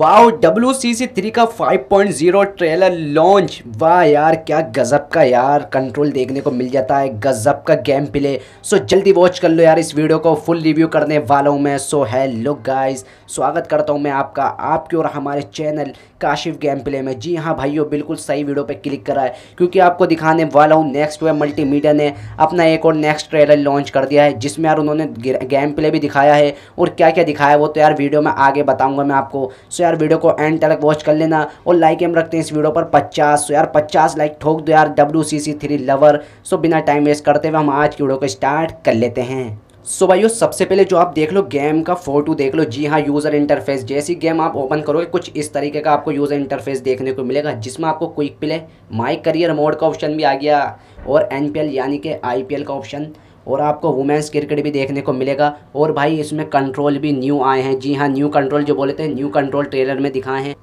वाह W C C three का 5.0 trailer launch वाह यार क्या गज़ब का यार कंट्रोल देखने को मिल जाता है गज़ब का गेम प्ले सो जल्दी वॉच कर लो यार इस वीडियो को फुल रिव्यू करने वाला हूँ मैं सो हेलो गाइस स्वागत करता हूँ मैं आपका आपके और हमारे चैनल काशिफ गेम प्ले में जी हाँ भाइयों बिल्कुल सही वीडियो पर क्लिक करा है क्योंकि आपको दिखाने वाला हूँ नेक्स्ट वे मीडिया ने अपना एक और नेक्स्ट ट्रेलर लॉन्च कर दिया है जिसमें यार उन्होंने गेम प्ले भी दिखाया है और क्या क्या दिखाया है वो तो यार वीडियो में आगे बताऊँगा मैं आपको सो यार वीडियो को एंड तक वॉच कर लेना और लाइक हम रखते हैं इस वीडियो पर पचास सो तो यार पचास लाइक ठोक दो यार W C C three lover सो बिना टाइम वेस्ट करते हुए हम आज की वीडियो को स्टार्ट कर लेते हैं सो भाइयों सबसे पहले जो आप देख लो गेम का फोटो देख लो जी हाँ यूज़र इंटरफेस जैसी गेम आप ओपन करोगे कुछ इस तरीके का आपको यूज़र इंटरफेस देखने को मिलेगा जिसमें आपको quick play my career mode का ऑप्शन भी आ गया और एन यानी कि आई का ऑप्शन और आपको वुमेंस क्रिकेट भी देखने को मिलेगा और भाई इसमें कंट्रोल भी न्यू आए हैं जी हाँ न्यू कंट्रोल जो बोले थे न्यू कंट्रोल ट्रेलर में दिखाए हैं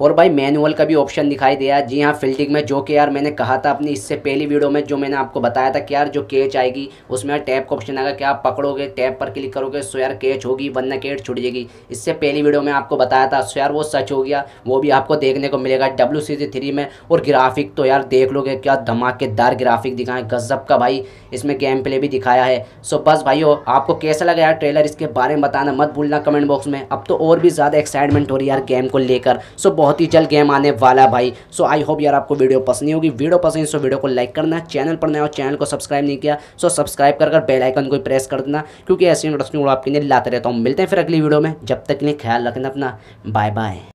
और भाई मैनुअल का भी ऑप्शन दिखाई दिया जी हाँ फिल्टिंग में जो कि यार मैंने कहा था अपनी इससे पहली वीडियो में जो मैंने आपको बताया था कि यार जो कैच आएगी उसमें यार टैप का ऑप्शन आएगा कि आप पकड़ोगे टैप पर क्लिक करोगे सो यार केच होगी वरना केट छुट जाएगी इससे पहली वीडियो में आपको बताया था सो यार वो सच हो गया वो भी आपको देखने को मिलेगा डब्ल्यू में और ग्राफिक तो यार देख लोगे क्या धमाकेदार ग्राफिक दिखाएं गजब का भाई इसमें गेम प्ले भी दिखाया है सो बस हो आपको कैसा लगा यार ट्रेलर इसके बारे में बताना मत भूलना कमेंट बॉक्स में अब तो और भी ज़्यादा एक्साइटमेंट हो रही है यार गेम को लेकर सो बहुत बहुत ही जल्द गेम आने वाला भाई सो आई होप यार आपको वीडियो पसंद नहीं होगी वीडियो पसंद सो तो वीडियो को लाइक करना चैनल पर नया हो चैनल को सब्सक्राइब नहीं किया सो सब्सक्राइब कर कर बेल आइकन को प्रेस कर देना क्योंकि ऐसे इंटरेस्टिंग आपके लिए लाते रहता हूँ मिलते हैं फिर अगली वीडियो में जब तक के लिए ख्याल रखना अपना बाय बाय